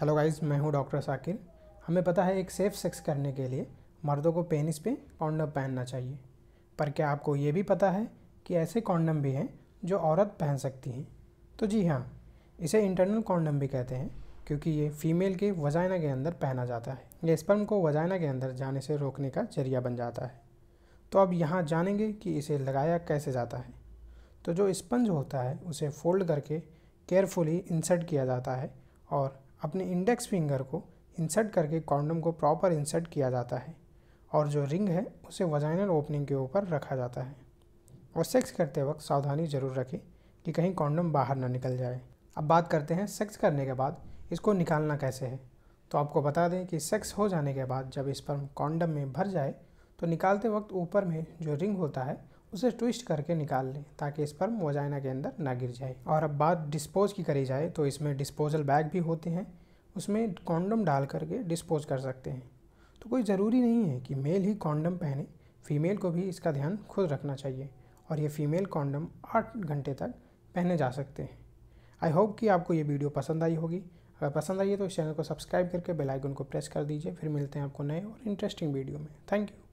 hello guys मैं हूं doctor Sakir हमें पता है एक सेफ सेक्स करने के लिए मर्दों को पेनिस पे कॉन्डम पहनना चाहिए पर क्या आपको ये भी पता है कि ऐसे कॉन्डम भी हैं जो औरत पहन सकती हैं तो जी हाँ इसे इंटरनल कॉन्डम भी कहते हैं क्योंकि ये फीमेल के वजाइना के अंदर पहना जाता है ये स्पर्म को वजाइना के अंदर जाने से रोकने का जरिया बन जाता है तो अब यहाँ जानेंगे कि इसे लगाया कैसे जाता है तो जो स्पंज होता है उसे फोल्ड करके केयरफुली इंसर्ट किया जाता है और अपने इंडेक्स फिंगर को इंसर्ट करके कॉन्डम को प्रॉपर इंसर्ट किया जाता है और जो रिंग है उसे वजाइनल ओपनिंग के ऊपर रखा जाता है और सेक्स करते वक्त सावधानी ज़रूर रखें कि कहीं कॉन्डम बाहर ना निकल जाए अब बात करते हैं सेक्स करने के बाद इसको निकालना कैसे है तो आपको बता दें कि सेक्स हो जाने के बाद जब इस पर कॉन्डम में भर जाए तो निकालते वक्त ऊपर में जो रिंग होता है उसे ट्विस्ट करके निकाल लें ताकि इस पर मोजाइना के अंदर ना गिर जाए और अब बात डिस्पोज की करी जाए तो इसमें डिस्पोजल बैग भी होते हैं उसमें कॉन्डम डाल करके डिस्पोज कर सकते हैं तो कोई ज़रूरी नहीं है कि मेल ही कॉन्डम पहने फीमेल को भी इसका ध्यान खुद रखना चाहिए और ये फीमेल कॉन्डम आठ घंटे तक पहने जा सकते हैं आई होप कि आपको ये वीडियो पसंद आई होगी अगर पसंद आई है तो इस चैनल को सब्सक्राइब करके बेल आइकन को प्रेस कर दीजिए फिर मिलते हैं आपको नए और इंटरेस्टिंग वीडियो में थैंक यू